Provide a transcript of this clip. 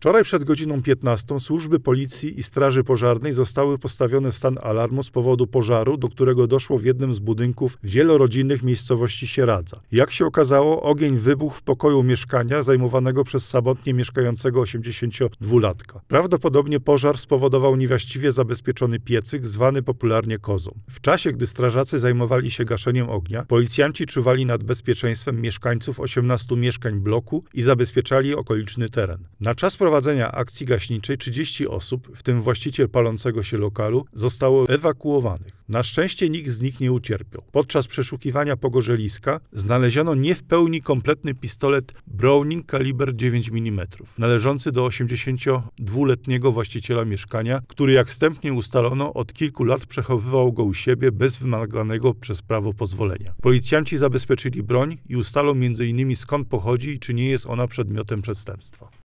Wczoraj przed godziną 15 służby policji i straży pożarnej zostały postawione w stan alarmu z powodu pożaru, do którego doszło w jednym z budynków wielorodzinnych miejscowości Sieradza. Jak się okazało, ogień wybuchł w pokoju mieszkania zajmowanego przez samotnie mieszkającego 82-latka. Prawdopodobnie pożar spowodował niewłaściwie zabezpieczony piecyk, zwany popularnie kozą. W czasie, gdy strażacy zajmowali się gaszeniem ognia, policjanci czuwali nad bezpieczeństwem mieszkańców 18 mieszkań bloku i zabezpieczali okoliczny teren. Na czas prowadzenia akcji gaśniczej 30 osób, w tym właściciel palącego się lokalu, zostało ewakuowanych. Na szczęście nikt z nich nie ucierpiał. Podczas przeszukiwania pogorzeliska znaleziono nie w pełni kompletny pistolet Browning kaliber 9 mm, należący do 82-letniego właściciela mieszkania, który jak wstępnie ustalono od kilku lat przechowywał go u siebie bez wymaganego przez prawo pozwolenia. Policjanci zabezpieczyli broń i ustalą m.in. skąd pochodzi i czy nie jest ona przedmiotem przestępstwa.